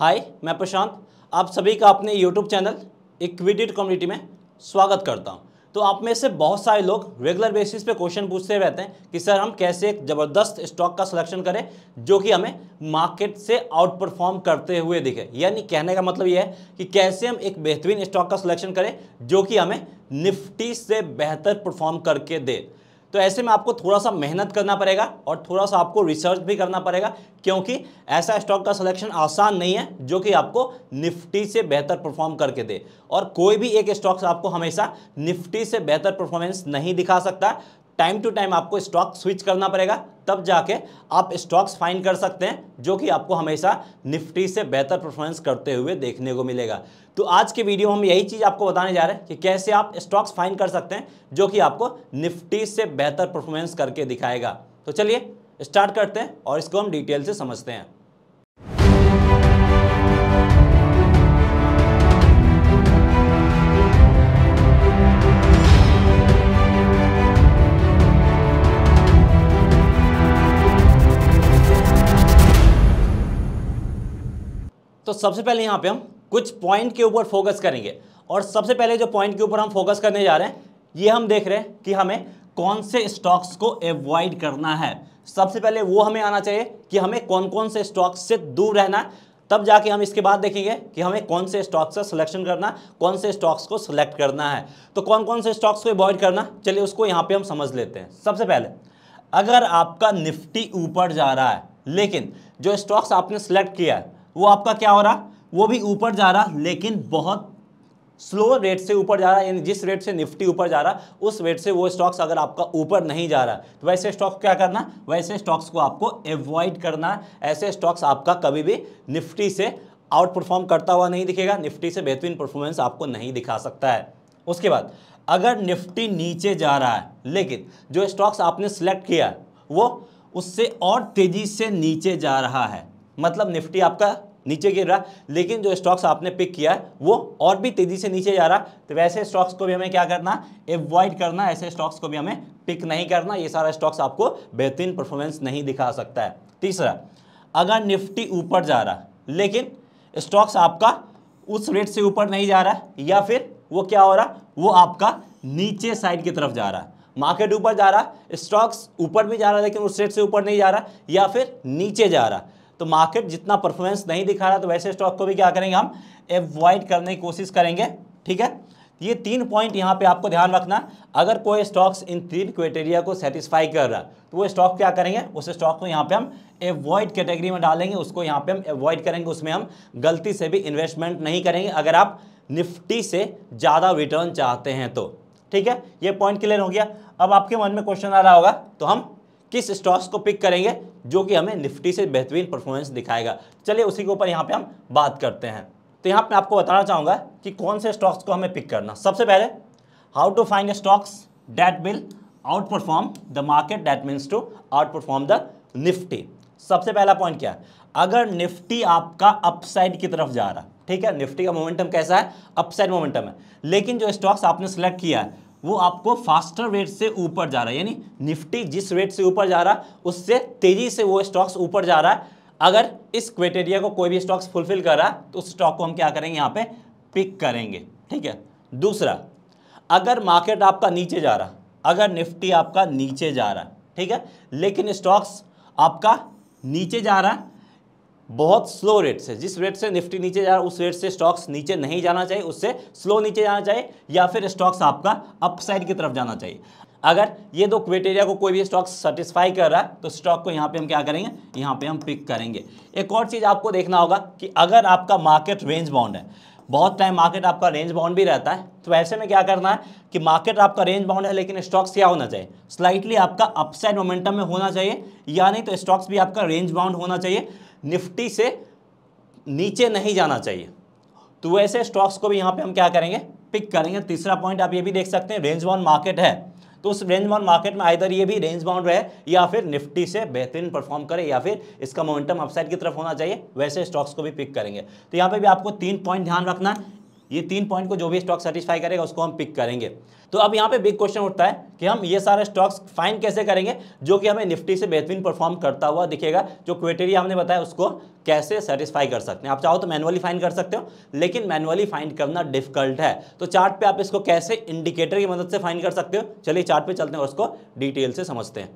हाय मैं प्रशांत आप सभी का अपने यूट्यूब चैनल इक्विडिट कम्युनिटी में स्वागत करता हूं तो आप में से बहुत सारे लोग रेगुलर बेसिस पे क्वेश्चन पूछते रहते हैं कि सर हम कैसे एक ज़बरदस्त स्टॉक का सिलेक्शन करें जो कि हमें मार्केट से आउट परफॉर्म करते हुए दिखे यानी कहने का मतलब यह है कि कैसे हम एक बेहतरीन स्टॉक का सिलेक्शन करें जो कि हमें निफ्टी से बेहतर परफॉर्म करके दे तो ऐसे में आपको थोड़ा सा मेहनत करना पड़ेगा और थोड़ा सा आपको रिसर्च भी करना पड़ेगा क्योंकि ऐसा स्टॉक का सिलेक्शन आसान नहीं है जो कि आपको निफ्टी से बेहतर परफॉर्म करके दे और कोई भी एक स्टॉक्स आपको हमेशा निफ्टी से बेहतर परफॉर्मेंस नहीं दिखा सकता टाइम टू टाइम आपको स्टॉक स्विच करना पड़ेगा तब जाके आप स्टॉक्स फाइन कर सकते हैं जो कि आपको हमेशा निफ्टी से बेहतर परफॉर्मेंस करते हुए देखने को मिलेगा तो आज के वीडियो में हम यही चीज़ आपको बताने जा रहे हैं कि कैसे आप स्टॉक्स फाइन कर सकते हैं जो कि आपको निफ्टी से बेहतर परफॉर्मेंस करके दिखाएगा तो चलिए स्टार्ट करते हैं और इसको हम डिटेल से समझते हैं सबसे पहले यहाँ पे हम कुछ पॉइंट के ऊपर फोकस करेंगे और सबसे पहले जो पॉइंट के ऊपर हम फोकस करने जा रहे हैं ये हम देख रहे हैं कि हमें कौन से स्टॉक्स को एवॉइड करना है सबसे पहले वो हमें आना चाहिए कि हमें कौन कौन से स्टॉक्स से दूर रहना है तब जाके हम इसके बाद देखेंगे कि हमें कौन से स्टॉक्स का सिलेक्शन करना कौन से स्टॉक्स को सिलेक्ट करना है तो कौन कौन से स्टॉक्स को अवॉइड करना चलिए उसको यहाँ पे हम समझ लेते हैं सबसे पहले अगर आपका निफ्टी ऊपर जा रहा है लेकिन जो स्टॉक्स आपने सेलेक्ट किया है वो आपका क्या हो रहा वो भी ऊपर जा रहा लेकिन बहुत स्लो रेट से ऊपर जा रहा है यानी जिस रेट से निफ्टी ऊपर जा रहा उस रेट से वो स्टॉक्स अगर आपका ऊपर नहीं जा रहा तो वैसे स्टॉक्स क्या करना वैसे स्टॉक्स को आपको एवॉइड करना ऐसे स्टॉक्स आपका कभी भी निफ्टी से आउट परफॉर्म करता हुआ नहीं दिखेगा निफ्टी से बेहतरीन परफॉर्मेंस आपको नहीं दिखा सकता है उसके बाद अगर निफ्टी नीचे जा रहा है लेकिन जो स्टॉक्स आपने सेलेक्ट किया वो उससे और तेज़ी से नीचे जा रहा है मतलब निफ्टी आपका नीचे गिर रहा लेकिन जो स्टॉक्स आपने पिक किया है वो और भी तेज़ी से नीचे जा रहा तो वैसे स्टॉक्स को भी हमें क्या करना एवॉइड करना ऐसे स्टॉक्स को भी हमें पिक नहीं करना ये सारा स्टॉक्स आपको बेहतरीन परफॉर्मेंस नहीं दिखा सकता है तीसरा अगर निफ्टी ऊपर जा रहा लेकिन स्टॉक्स आपका उस रेट से ऊपर नहीं जा रहा या फिर वो क्या हो रहा वो आपका नीचे साइड की तरफ जा रहा है मार्केट ऊपर जा रहा स्टॉक्स ऊपर भी जा रहा लेकिन उस रेट से ऊपर नहीं जा रहा या फिर नीचे जा रहा तो मार्केट जितना परफॉर्मेंस नहीं दिखा रहा तो वैसे स्टॉक को भी क्या करेंगे हम एवॉइड करने की कोशिश करेंगे ठीक है ये तीन पॉइंट यहाँ पे आपको ध्यान रखना अगर कोई स्टॉक्स इन तीन क्राइटेरिया को सेटिस्फाई कर रहा तो वो स्टॉक क्या करेंगे उस स्टॉक को यहाँ पे हम एवॉइड कैटेगरी में डालेंगे उसको यहाँ पे हम एवॉइड करेंगे उसमें हम गलती से भी इन्वेस्टमेंट नहीं करेंगे अगर आप निफ्टी से ज़्यादा रिटर्न चाहते हैं तो ठीक है ये पॉइंट क्लियर हो गया अब आपके मन में क्वेश्चन आ रहा होगा तो हम किस स्टॉक्स को पिक करेंगे जो कि हमें निफ्टी से बेहतरीन परफॉर्मेंस दिखाएगा चलिए उसी के ऊपर यहाँ पे हम बात करते हैं तो यहाँ पे आपको बताना चाहूँगा कि कौन से स्टॉक्स को हमें पिक करना सबसे पहले how to find stocks that will outperform the market that means to outperform the Nifty सबसे पहला पॉइंट क्या है अगर निफ्टी आपका अपसाइड की तरफ जा रहा है ठीक है निफ्टी का मोमेंटम कैसा है अपसाइड मोमेंटम है लेकिन जो स्टॉक्स आपने सेलेक्ट किया है वो आपको फास्टर रेट से ऊपर जा रहा है यानी निफ्टी जिस रेट से ऊपर जा रहा है उससे तेज़ी से वो स्टॉक्स ऊपर जा रहा है अगर इस क्राइटेरिया को कोई भी स्टॉक्स फुलफिल कर रहा है तो उस स्टॉक को हम क्या करेंगे यहाँ पे पिक करेंगे ठीक है दूसरा अगर मार्केट आपका नीचे जा रहा अगर निफ्टी आपका नीचे जा रहा ठीक है लेकिन स्टॉक्स आपका नीचे जा रहा है बहुत स्लो रेट से जिस रेट से निफ्टी नीचे जा रहा है उस रेट से स्टॉक्स नीचे नहीं जाना चाहिए उससे स्लो नीचे जाना चाहिए या फिर स्टॉक्स आपका अपसाइड की तरफ जाना चाहिए अगर ये दो क्राइटेरिया को कोई भी स्टॉक सेटिस्फाई कर रहा है तो स्टॉक को यहाँ पे हम क्या करेंगे यहाँ पे हम पिक करेंगे एक और चीज़ आपको देखना होगा कि अगर आपका मार्केट रेंज बाउंड है बहुत टाइम मार्केट आपका रेंज बाउंड भी रहता है तो ऐसे में क्या करना है कि मार्केट आपका रेंज बाउंड है लेकिन स्टॉक्स क्या होना चाहिए स्लाइटली आपका अपसाइड मोमेंटम में होना चाहिए या नहीं तो स्टॉक्स भी आपका रेंज बाउंड होना चाहिए निफ्टी से नीचे नहीं जाना चाहिए तो वैसे स्टॉक्स को भी यहाँ पे हम क्या करेंगे पिक करेंगे तीसरा पॉइंट आप ये भी देख सकते हैं रेंज बाउंड मार्केट है तो उस रेंज बाउंड मार्केट में आइधर ये भी रेंज बाउंड रहे या फिर निफ्टी से बेहतरीन परफॉर्म करे या फिर इसका मोमेंटम अपसाइड की तरफ होना चाहिए वैसे स्टॉक्स को भी पिक करेंगे तो यहाँ पे भी आपको तीन पॉइंट ध्यान रखना है ये तीन पॉइंट को जो भी स्टॉक सेटिस्फाई करेगा उसको हम पिक करेंगे तो अब यहाँ पे बिग क्वेश्चन उठता है कि हम ये सारे स्टॉक्स फाइन कैसे करेंगे जो कि हमें निफ्टी से बेहतरीन परफॉर्म करता हुआ दिखेगा जो क्वेटेरिया हमने बताया उसको कैसे सेटिस्फाई कर सकते हैं आप चाहो तो मैनुअली फाइन कर सकते हो लेकिन मैनुअली फाइन करना डिफिकल्ट है तो चार्ट पे आप इसको कैसे इंडिकेटर की मदद से फाइन कर सकते हो चलिए चार्ट पे चलते हैं और उसको डिटेल से समझते हैं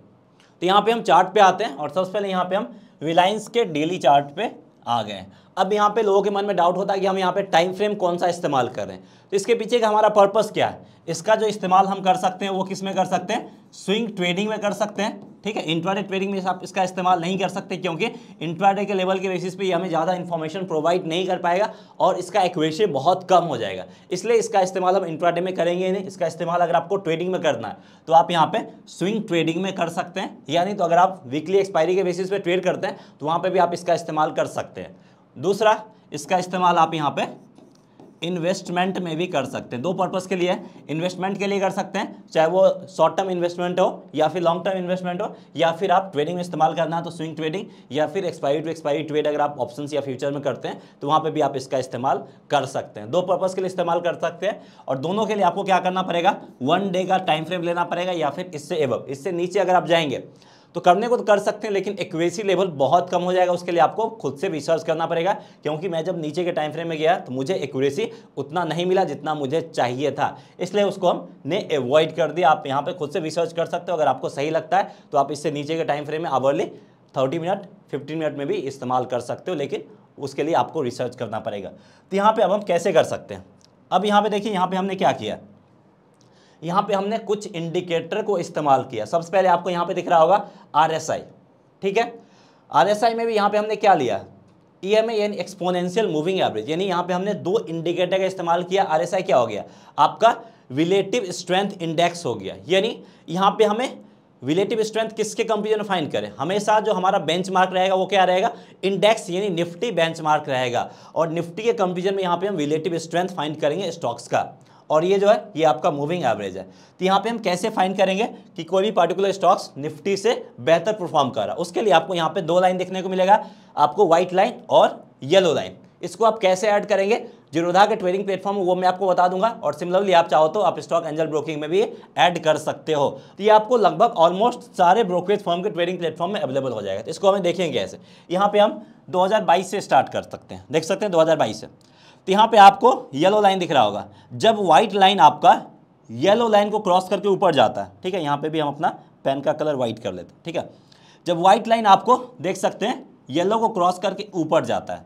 तो यहाँ पे हम चार्ट पे आते हैं और सबसे पहले यहाँ पे हम रिलायंस के डेली चार्ट पे आ गए अब यहाँ पे लोगों के मन में डाउट होता है कि हम यहाँ पे टाइम फ्रेम कौन सा इस्तेमाल कर रहे हैं तो इसके पीछे का हमारा पर्पस क्या है इसका जो इस्तेमाल हम कर सकते हैं वो किस में कर सकते हैं स्विंग ट्रेडिंग में कर सकते हैं ठीक है इंट्राडे ट्रेडिंग में आप इसका इस्तेमाल नहीं कर सकते क्योंकि इंट्राडे के लेवल के बेसिस पे ये हमें ज़्यादा इन्फॉर्मेशन प्रोवाइड नहीं कर पाएगा और इसका एक्यूरेसी बहुत कम हो जाएगा इसलिए इसका इस्तेमाल हम इंट्राडे में करेंगे नहीं इसका इस्तेमाल अगर आपको ट्रेडिंग में करना है तो आप यहाँ पर स्विंग ट्रेडिंग में कर सकते हैं यानी तो अगर आप वीकली एक्सपायरी के बेसिस पर ट्रेड करते हैं तो वहाँ पर भी आप इसका इस्तेमाल कर सकते हैं दूसरा इसका इस्तेमाल आप यहाँ पे इन्वेस्टमेंट में भी कर सकते हैं दो पर्पज़ के लिए इन्वेस्टमेंट के लिए कर सकते हैं चाहे वो शॉर्ट टर्म इन्वेस्टमेंट हो या फिर लॉन्ग टर्म इन्वेस्टमेंट हो या फिर आप ट्रेडिंग में इस्तेमाल करना है तो स्विंग ट्रेडिंग या फिर एक्सपायरी टू एक्सपायरी ट्रेड अगर आप ऑप्शन या फ्यूचर में करते हैं तो वहाँ पर भी आप इसका इस्तेमाल कर सकते हैं दो पर्पज़ के लिए इस्तेमाल कर सकते हैं और दोनों के लिए आपको क्या करना पड़ेगा वन डे का टाइम फ्रेम लेना पड़ेगा या फिर इससे एवब इससे नीचे अगर आप जाएंगे तो करने को तो कर सकते हैं लेकिन एक्वेसी लेवल बहुत कम हो जाएगा उसके लिए आपको खुद से रिसर्च करना पड़ेगा क्योंकि मैं जब नीचे के टाइम फ्रेम में गया तो मुझे एक्यूरेसी उतना नहीं मिला जितना मुझे चाहिए था इसलिए उसको हमने एवॉइड कर दिया आप यहाँ पर खुद से रिसर्च कर सकते हो अगर आपको सही लगता है तो आप इससे नीचे के टाइम फ्रेम में hourly thirty minute fifteen minute में भी इस्तेमाल कर सकते हो लेकिन उसके लिए आपको रिसर्च करना पड़ेगा तो यहाँ पे अब हम कैसे कर सकते हैं अब यहाँ पे देखिए यहाँ पे हमने क्या किया यहां पे हमने कुछ इंडिकेटर को इस्तेमाल किया सबसे पहले आपको यहां पे दिख रहा होगा आर ठीक है आर में भी यहां पे हमने क्या लिया E M N exponential moving average यानी यहाँ पे हमने दो इंडिकेटर का इस्तेमाल किया आर क्या हो गया आपका रिलेटिव स्ट्रेंथ इंडेक्स हो गया यानी यहाँ पे हमें रिलेटिव स्ट्रेंथ किसके कंपेरिजन फाइन करें हमेशा जो हमारा बेंचमार्क रहेगा वो क्या रहेगा इंडेक्स यानी निफ्टी बेंचमार्क रहेगा और निफ्टी के कंपेरिजन में यहाँ पे हम रिलेटिव स्ट्रेंथ फाइंड करेंगे स्टॉक्स का और ये जो है ये आपका मूविंग एवरेज है तो यहाँ पे हम कैसे फाइंड करेंगे कि कोई भी पर्टिकुलर स्टॉक्स निफ्टी से बेहतर परफॉर्म कर रहा है उसके लिए आपको यहाँ पे दो लाइन देखने को मिलेगा आपको व्हाइट लाइन और येलो लाइन इसको आप कैसे ऐड करेंगे जिरोधा के ट्रेडिंग प्लेटफॉर्म वो मैं आपको बता दूंगा और सिमिलरली आप चाहो तो आप स्टॉक एंजल ब्रोकिंग में भी ऐड कर सकते हो तो ये आपको लगभग ऑलमोस्ट सारे ब्रोकरेज फॉर्म के ट्रेडिंग प्लेटफॉर्म में अवेलेबल हो जाएगा तो इसको हमें देखेंगे ऐसे यहाँ पे हम 2022 से स्टार्ट कर सकते हैं देख सकते हैं 2022 से तो यहाँ पे आपको येलो लाइन दिख रहा होगा जब व्हाइट लाइन आपका येलो लाइन को क्रॉस करके ऊपर जाता है ठीक है यहाँ पे भी हम अपना पेन का कलर व्हाइट कर लेते हैं ठीक है जब व्हाइट लाइन आपको देख सकते हैं येलो को क्रॉस करके ऊपर जाता है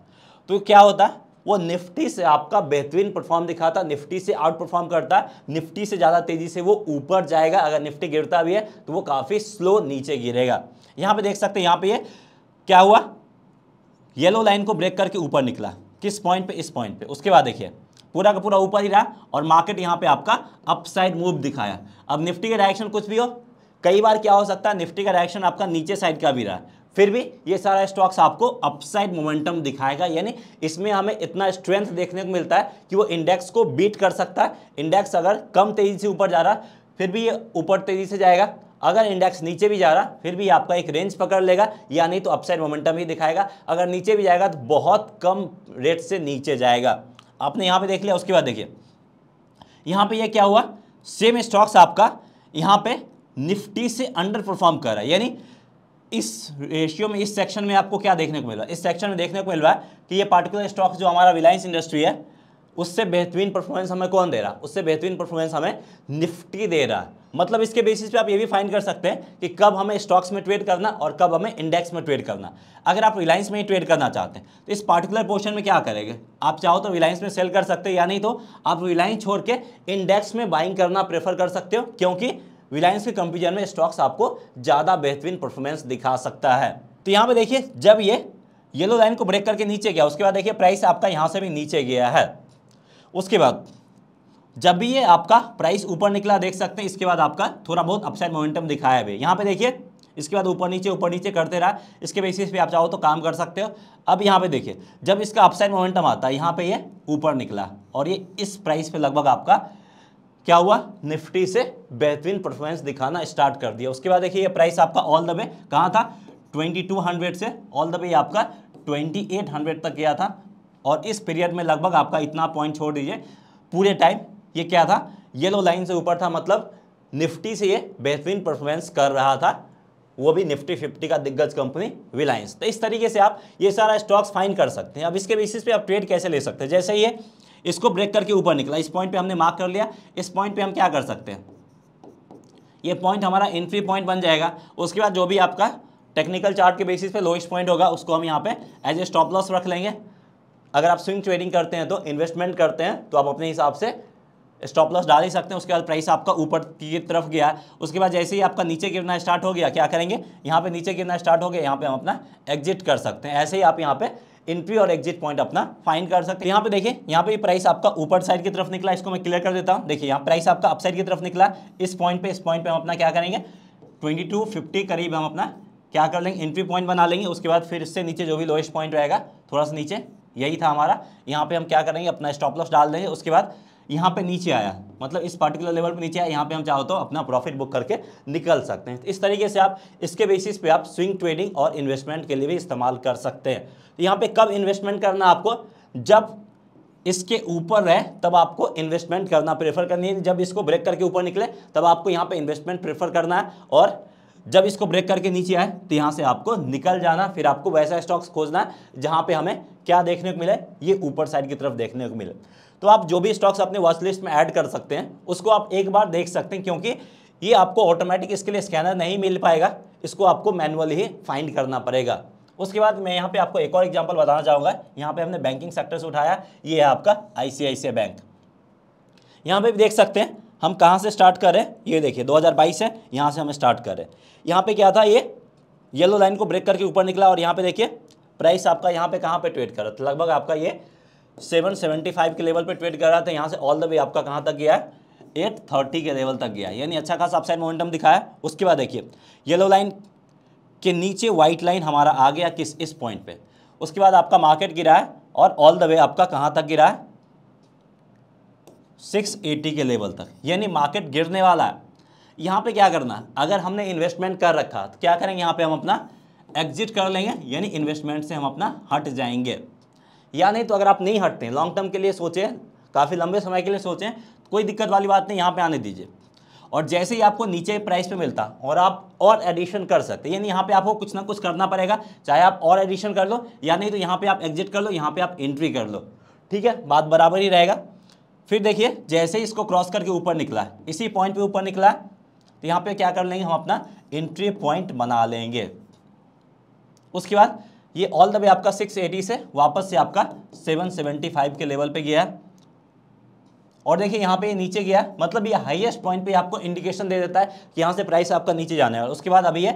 तो क्या होता है वो निफ्टी से आपका बेहतरीन परफॉर्म दिखाता है निफ्टी से आउट परफॉर्म करता है निफ्टी से ज़्यादा तेज़ी से वो ऊपर जाएगा अगर निफ्टी गिरता भी है तो वो काफ़ी स्लो नीचे गिरेगा यहाँ पे देख सकते हैं यहाँ पे ये यह क्या हुआ येलो लाइन को ब्रेक करके ऊपर निकला किस पॉइंट पे इस पॉइंट पे उसके बाद देखिए पूरा का पूरा ऊपर ही रहा और मार्केट यहाँ पे आपका अपसाइड मूव दिखाया अब निफ्टी का डायरेक्शन कुछ भी हो कई बार क्या हो सकता है निफ्टी का डायरेक्शन आपका नीचे साइड का भी रहा फिर भी ये सारा स्टॉक्स आपको अपसाइड मोमेंटम दिखाएगा यानी इसमें हमें इतना स्ट्रेंथ देखने को मिलता है कि वो इंडेक्स को बीट कर सकता है इंडेक्स अगर कम तेज़ी से ऊपर जा रहा फिर भी ये ऊपर तेज़ी से जाएगा अगर इंडेक्स नीचे भी जा रहा फिर भी आपका एक रेंज पकड़ लेगा या नहीं तो अपसाइड मोमेंटम ही दिखाएगा अगर नीचे भी जाएगा तो बहुत कम रेट से नीचे जाएगा आपने यहाँ पे देख लिया उसके बाद देखिए यहाँ पे ये यह क्या हुआ सेम स्टॉक्स आपका यहाँ पे निफ्टी से अंडर परफॉर्म कर रहा है यानी इस रेशियो में इस सेक्शन में आपको क्या देखने को मिला इस सेक्शन में देखने को मिल रहा है कि ये पार्टिकुलर स्टॉक जो हमारा रिलायंस इंडस्ट्री है उससे बेहतरीन परफॉर्मेंस हमें कौन दे रहा है उससे बेहतरीन परफॉर्मेंस हमें निफ्टी दे रहा है मतलब इसके बेसिस पे आप ये भी फाइंड कर सकते हैं कि कब हमें स्टॉक्स में ट्रेड करना और कब हमें इंडेक्स में ट्रेड करना अगर आप रिलायंस में ही ट्रेड करना चाहते हैं तो इस पार्टिकुलर पोर्शन में क्या करेंगे आप चाहो तो रिलायंस में सेल कर सकते हो या नहीं तो आप रिलायंस छोड़ के इंडेक्स में बाइंग करना प्रेफर कर सकते हो क्योंकि रिलायंस के कंपेरिजन में स्टॉक्स आपको ज़्यादा बेहतरीन परफॉर्मेंस दिखा सकता है तो यहाँ पर देखिए जब ये येलो लाइन को ब्रेक करके नीचे गया उसके बाद देखिए प्राइस आपका यहाँ से भी नीचे गया है उसके बाद जब भी ये आपका प्राइस ऊपर निकला देख सकते हैं इसके बाद आपका थोड़ा बहुत अपसाइड मोमेंटम दिखाया भी यहाँ पे देखिए इसके बाद ऊपर नीचे ऊपर नीचे करते रहा इसके बेसिस पे आप चाहो तो काम कर सकते हो अब यहाँ पे देखिए जब इसका अपसाइड मोमेंटम आता है यहाँ पे ये ऊपर निकला और ये इस प्राइस पे लगभग आपका क्या हुआ निफ्टी से बेहतरीन परफॉर्मेंस दिखाना स्टार्ट कर दिया उसके बाद देखिए ये प्राइस आपका ऑल द वे कहाँ था ट्वेंटी से ऑल द वे आपका ट्वेंटी तक गया था और इस पीरियड में लगभग आपका इतना पॉइंट छोड़ दीजिए पूरे टाइम ये क्या था येलो लाइन से ऊपर था मतलब निफ्टी से ये बेहतरीन परफॉर्मेंस कर रहा था वो भी निफ्टी फिफ्टी का दिग्गज कंपनी रिलायंस तो इस तरीके से आप ये सारा स्टॉक्स फाइन कर सकते हैं अब इसके बेसिस पे आप ट्रेड कैसे ले सकते हैं जैसे ये इसको ब्रेक करके ऊपर निकला इस पॉइंट पे हमने मार्क कर लिया इस पॉइंट पे हम क्या कर सकते हैं ये पॉइंट हमारा एंट्री पॉइंट बन जाएगा उसके बाद जो भी आपका टेक्निकल चार्ट के बेसिस पे लोएस्ट पॉइंट होगा उसको हम यहाँ पे एज ए स्टॉप लॉस रख लेंगे अगर आप स्विंग ट्रेडिंग करते हैं तो इन्वेस्टमेंट करते हैं तो आप अपने हिसाब से स्टॉप लॉस डाल ही सकते हैं उसके बाद प्राइस आपका ऊपर की तरफ गया है उसके बाद जैसे ही आपका नीचे गिरना स्टार्ट हो गया क्या करेंगे यहाँ पे नीचे गिरना स्टार्ट हो गया यहाँ पे हम अपना एग्जिट कर सकते हैं ऐसे ही आप यहाँ पे इंट्री और एग्जिट पॉइंट अपना फाइंड कर सकते हैं यहाँ पे देखिए यहाँ पे प्राइस आपका ऊपर साइड की तरफ निकला इसको मैं क्लियर कर देता हूँ देखिए यहाँ प्राइस आपका अप साइड की तरफ निकला इस पॉइंट पे इस पॉइंट पे हम अपना क्या करेंगे ट्वेंटी टू फिफ्टी करीब हम अपना क्या कर लेंगे एंट्री पॉइंट बना लेंगे उसके बाद फिर इससे नीचे जो भी लोएस्ट पॉइंट रहेगा थोड़ा सा नीचे यही था हमारा यहाँ पे हम क्या करेंगे अपना स्टॉप लॉस डाल देंगे उसके बाद यहाँ पे नीचे आया मतलब इस पर्टिकुलर लेवल पे नीचे आया यहाँ पे हम चाहो तो अपना प्रॉफिट बुक करके निकल सकते हैं तो इस तरीके से आप इसके बेसिस पे आप स्विंग ट्रेडिंग और इन्वेस्टमेंट के लिए भी इस्तेमाल कर सकते हैं तो यहाँ पे कब इन्वेस्टमेंट करना आपको जब इसके ऊपर रहे तब आपको इन्वेस्टमेंट करना प्रेफर करनी है जब इसको ब्रेक करके ऊपर निकले तब आपको यहाँ पर इन्वेस्टमेंट प्रेफर करना है और जब इसको ब्रेक करके नीचे आए तो यहाँ से आपको निकल जाना फिर आपको वैसा स्टॉक्स खोजना है जहाँ पे हमें क्या देखने को मिले ये ऊपर साइड की तरफ देखने को मिले तो आप जो भी स्टॉक्स अपने वॉच लिस्ट में ऐड कर सकते हैं उसको आप एक बार देख सकते हैं क्योंकि ये आपको ऑटोमेटिक इसके लिए स्कैनर नहीं मिल पाएगा इसको आपको मैनुअल ही फाइंड करना पड़ेगा उसके बाद मैं यहाँ पे आपको एक और एग्जांपल बताना चाहूँगा यहाँ पे हमने बैंकिंग सेक्टर से उठाया ये है आपका आई बैंक यहाँ पे भी देख सकते हैं हम कहाँ से स्टार्ट करें ये देखिए 2022 है यहाँ से हम स्टार्ट करें यहाँ पे क्या था ये येलो लाइन को ब्रेक करके ऊपर निकला और यहाँ पे देखिए प्राइस आपका यहाँ पे कहाँ पे ट्रेड कर रहा था लगभग आपका ये 775 के लेवल पे ट्रेड कर रहा था यहाँ से ऑल द वे आपका कहाँ तक गया है 830 के लेवल तक गया यानी अच्छा खासा अपसाइड मोमेंटम दिखाया उसके बाद देखिए येलो लाइन के नीचे व्हाइट लाइन हमारा आ गया किस इस पॉइंट पे उसके बाद आपका मार्केट गिरा है और ऑल द वे आपका कहाँ तक गिरा है सिक्स के लेवल तक यानी मार्केट गिरने वाला है यहाँ पे क्या करना अगर हमने इन्वेस्टमेंट कर रखा तो क्या करेंगे यहाँ पे हम अपना एग्जिट कर लेंगे यानी इन्वेस्टमेंट से हम अपना हट जाएंगे या नहीं तो अगर आप नहीं हटते हैं लॉन्ग टर्म के लिए सोचें काफ़ी लंबे समय के लिए सोचें कोई दिक्कत वाली बात नहीं यहाँ पर आने दीजिए और जैसे ही आपको नीचे प्राइस पे मिलता और आप और एडिशन कर सकते यानी यहाँ पे आपको कुछ ना कुछ करना पड़ेगा चाहे आप और एडिशन कर लो या नहीं तो यहाँ पे आप एग्जिट कर लो यहाँ पे आप एंट्री कर लो ठीक है बात बराबर ही रहेगा फिर देखिए जैसे ही इसको क्रॉस करके ऊपर निकला है इसी पॉइंट पे ऊपर निकला है तो यहाँ पर क्या कर लेंगे हम अपना एंट्री पॉइंट बना लेंगे उसके बाद ये ऑल द वे आपका 680 से वापस से आपका 775 के लेवल पे गया है और देखिए यहाँ पे नीचे गया मतलब ये हाईएस्ट पॉइंट पे आपको इंडिकेशन दे देता है कि यहाँ से प्राइस आपका नीचे जाने वाला उसके बाद अभी ये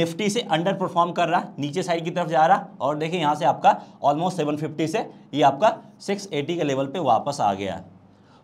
निफ्टी से अंडर परफॉर्म कर रहा नीचे साइड की तरफ जा रहा और देखिए यहाँ से आपका ऑलमोस्ट 750 से ये आपका 680 के लेवल पे वापस आ गया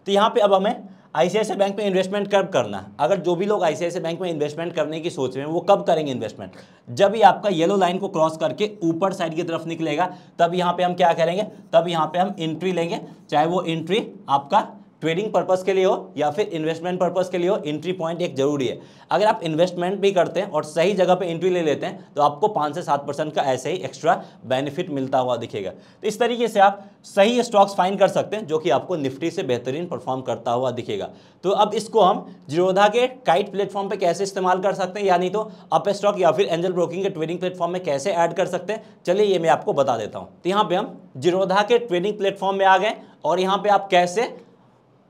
तो यहाँ पे अब हमें आईसीआईसी बैंक में इन्वेस्टमेंट कब करना है अगर जो भी लोग आईसीआईसी बैंक में इन्वेस्टमेंट करने की सोच रहे हैं वो कब करेंगे इन्वेस्टमेंट जब ही आपका येलो लाइन को क्रॉस करके ऊपर साइड की तरफ निकलेगा तब यहाँ पे हम क्या करेंगे तब यहाँ पे हम एंट्री लेंगे चाहे वो एंट्री आपका ट्रेडिंग पर्पज़ के लिए हो या फिर इन्वेस्टमेंट पर्पज़ के लिए हो एंट्री पॉइंट एक जरूरी है अगर आप इन्वेस्टमेंट भी करते हैं और सही जगह पे एंट्री ले लेते हैं तो आपको पाँच से सात परसेंट का ऐसे ही एक्स्ट्रा बेनिफिट मिलता हुआ दिखेगा तो इस तरीके से आप सही स्टॉक्स फाइन कर सकते हैं जो कि आपको निफ्टी से बेहतरीन परफॉर्म करता हुआ दिखेगा तो अब इसको हम जिरोधा के काइट प्लेटफॉर्म पर कैसे इस्तेमाल कर सकते हैं यानी तो अप स्टॉक या फिर एंजल ब्रोकिंग के ट्रेडिंग प्लेटफॉर्म में कैसे ऐड कर सकते हैं चलिए ये मैं आपको बता देता हूँ तो यहाँ पर हम जिरोधा के ट्रेडिंग प्लेटफॉर्म में आ गए और यहाँ पर आप कैसे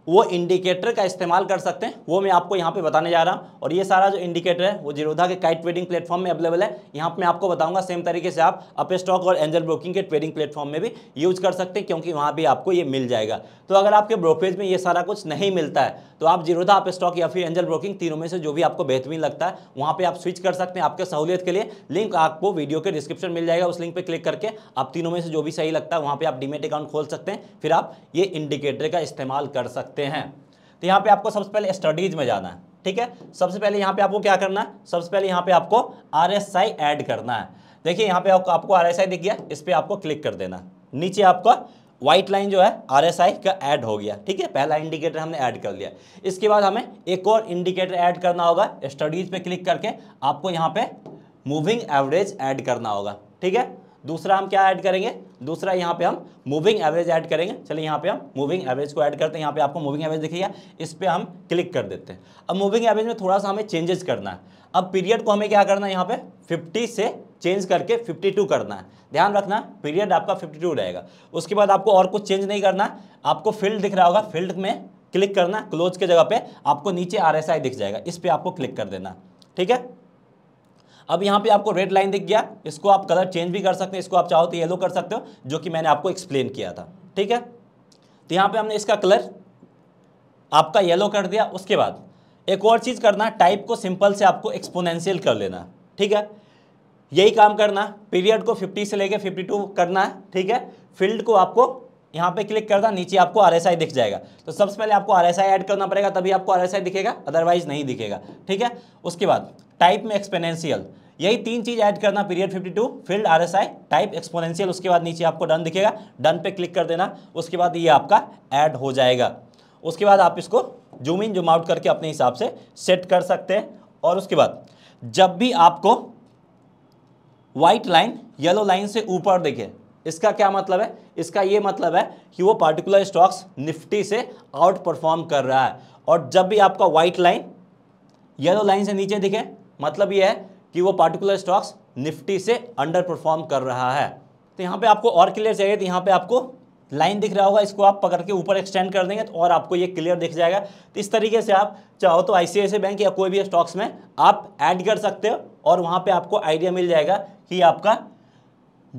वो इंडिकेटर का इस्तेमाल कर सकते हैं वो मैं आपको यहाँ पे बताने जा रहा हूँ और ये सारा जो इंडिकेटर है वो जीरोधा के काइट ट्रेडिंग प्लेटफॉर्म में अवेलेबल है यहाँ पर मैं आपको बताऊँगा सेम तरीके से आप अपे स्टॉक और एंजल ब्रोकिंग के ट्रेडिंग प्लेटफॉर्म में भी यूज़ कर सकते हैं क्योंकि वहाँ भी आपको ये मिल जाएगा तो अगर आपके ब्रोकरेज में ये सारा कुछ नहीं मिलता है तो आप जीरोधा अपे स्टॉक या फिर एंजल ब्रोकिंग तीनों में से जो भी आपको बेहतरीन लगता है वहाँ पर आप स्विच कर सकते हैं आपके सहूलियत के लिए लिंक आपको वीडियो के डिस्क्रिप्शन मिल जाएगा उस लिंक पर क्लिक करके आप तीनों में से जो भी सही लगता है वहाँ पर आप डीमेट अकाउंट खोल सकते हैं फिर आप ये इंडिकेटर का इस्तेमाल कर सकते हैं सकते हैं तो यहाँ पे आपको सबसे पहले स्टडीज में जाना है ठीक है सबसे पहले यहाँ पे आपको क्या करना है सबसे पहले यहाँ पे आपको आर एस आई एड करना है देखिए यहाँ पे आपको आपको आर एस आई दिख गया इस पर आपको क्लिक कर देना नीचे आपका व्हाइट लाइन जो है आर एस आई का ऐड हो गया ठीक है पहला इंडिकेटर हमने ऐड कर लिया इसके बाद हमें एक और इंडिकेटर ऐड करना होगा स्टडीज पे क्लिक करके आपको यहाँ पे मूविंग एवरेज ऐड करना होगा ठीक है दूसरा हम क्या ऐड करेंगे दूसरा यहाँ पे हम मूविंग एवरेज ऐड करेंगे चलिए यहाँ पे हम मूविंग एवरेज को ऐड करते हैं यहाँ पे आपको मूविंग एवरेज दिखेगा इस पर हम क्लिक कर देते हैं अब मूविंग एवरेज में थोड़ा सा हमें चेंजेस करना है अब पीरियड को हमें क्या करना है यहाँ पे 50 से चेंज करके 52 करना है ध्यान रखना पीरियड आपका 52 रहेगा उसके बाद आपको और कुछ चेंज नहीं करना आपको फील्ड दिख रहा होगा फील्ड में क्लिक करना क्लोज के जगह पे आपको नीचे आर दिख जाएगा इस पर आपको क्लिक कर देना ठीक है अब यहाँ पे आपको रेड लाइन दिख गया इसको आप कलर चेंज भी कर सकते हैं इसको आप चाहो तो येलो कर सकते हो जो कि मैंने आपको एक्सप्लेन किया था ठीक है तो यहाँ पे हमने इसका कलर आपका येलो कर दिया उसके बाद एक और चीज़ करना टाइप को सिंपल से आपको एक्सपोनेंशियल कर लेना ठीक है यही काम करना पीरियड को 50 से लेके 52 करना है ठीक है फील्ड को आपको यहाँ पे क्लिक करना नीचे आपको आर दिख जाएगा तो सबसे पहले आपको आर एस ऐड करना पड़ेगा तभी आपको आर दिखेगा अदरवाइज नहीं दिखेगा ठीक है उसके बाद टाइप में एक्सपेनेंशियल यही तीन चीज़ ऐड करना period 52 field RSI type exponential उसके बाद नीचे आपको डन दिखेगा डन पे क्लिक कर देना उसके बाद ये आपका ऐड हो जाएगा उसके बाद आप इसको जूम इन जूम आउट करके अपने हिसाब से सेट कर सकते हैं और उसके बाद जब भी आपको वाइट लाइन येलो लाइन से ऊपर दिखे इसका क्या मतलब है इसका ये मतलब है कि वो पार्टिकुलर स्टॉक्स निफ्टी से आउट परफॉर्म कर रहा है और जब भी आपका वाइट लाइन येलो लाइन से नीचे दिखे मतलब ये है कि वो पार्टिकुलर स्टॉक्स निफ्टी से अंडर परफॉर्म कर रहा है तो यहाँ पे आपको और क्लियर चाहिए तो यहाँ पे आपको लाइन दिख रहा होगा इसको आप पकड़ के ऊपर एक्सटेंड कर देंगे तो और आपको ये क्लियर दिख जाएगा तो इस तरीके से आप चाहो तो आई बैंक या कोई भी स्टॉक्स में आप ऐड कर सकते हो और वहाँ पर आपको आइडिया मिल जाएगा कि आपका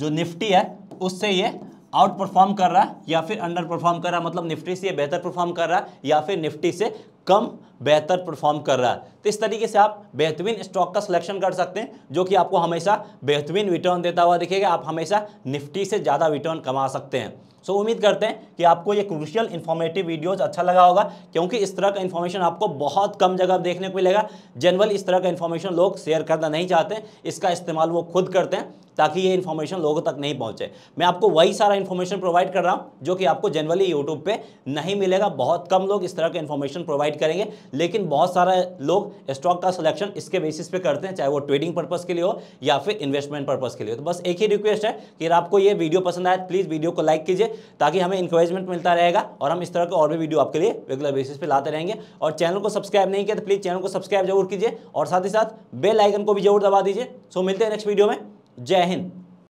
जो निफ्टी है उससे ये आउट परफॉर्म कर रहा है या फिर अंडर परफॉर्म कर रहा है मतलब निफ्टी से ये बेहतर परफॉर्म कर रहा है या फिर निफ्टी से कम बेहतर परफॉर्म कर रहा है तो इस तरीके से आप बेहतरीन स्टॉक का सिलेक्शन कर सकते हैं जो कि आपको हमेशा बेहतरीन रिटर्न देता हुआ दिखेगा आप हमेशा निफ्टी से ज़्यादा रिटर्न कमा सकते हैं सो so, उम्मीद करते हैं कि आपको ये क्रूशियल इन्फॉर्मेटिव वीडियोज अच्छा लगा होगा क्योंकि इस तरह का इन्फॉर्मेशन आपको बहुत कम जगह देखने को मिलेगा जनरल इस तरह का इन्फॉर्मेशन लोग शेयर करना नहीं चाहते इसका इस्तेमाल वो खुद करते हैं ताकि ये इन्फॉर्मेशन लोगों तक नहीं पहुंचे मैं आपको वही सारा इन्फॉर्मेशन प्रोवाइड कर रहा हूँ जो कि आपको जनरली यूट्यूब पर नहीं मिलेगा बहुत कम लोग इस तरह का इन्फॉर्मेशन प्रोवाइड करेंगे लेकिन बहुत सारे लोग स्टॉक का सिलेक्शन इसके बेसिस पे करते हैं चाहे वो ट्रेडिंग पर्पज़ के लिए हो या फिर इन्वेस्टमेंट पर्पज़ के लिए हो तो बस एक ही रिक्वेस्ट है कि अगर आपको ये वीडियो पसंद आए प्लीज़ वीडियो को लाइक कीजिए ताकि हमें इंकरेजमेंट मिलता रहेगा और हम इस तरह के और भी वीडियो आपके लिए रेगुलर बेसिस पर लाते रहेंगे और चैनल को सब्सक्राइब नहीं किया तो प्लीज़ चैनल को सब्सक्राइब जरूर कीजिए और साथ ही साथ बेल आइकन को भी जरूर दबा दीजिए सो मिलते हैं नेक्स्ट वीडियो में जय हिंद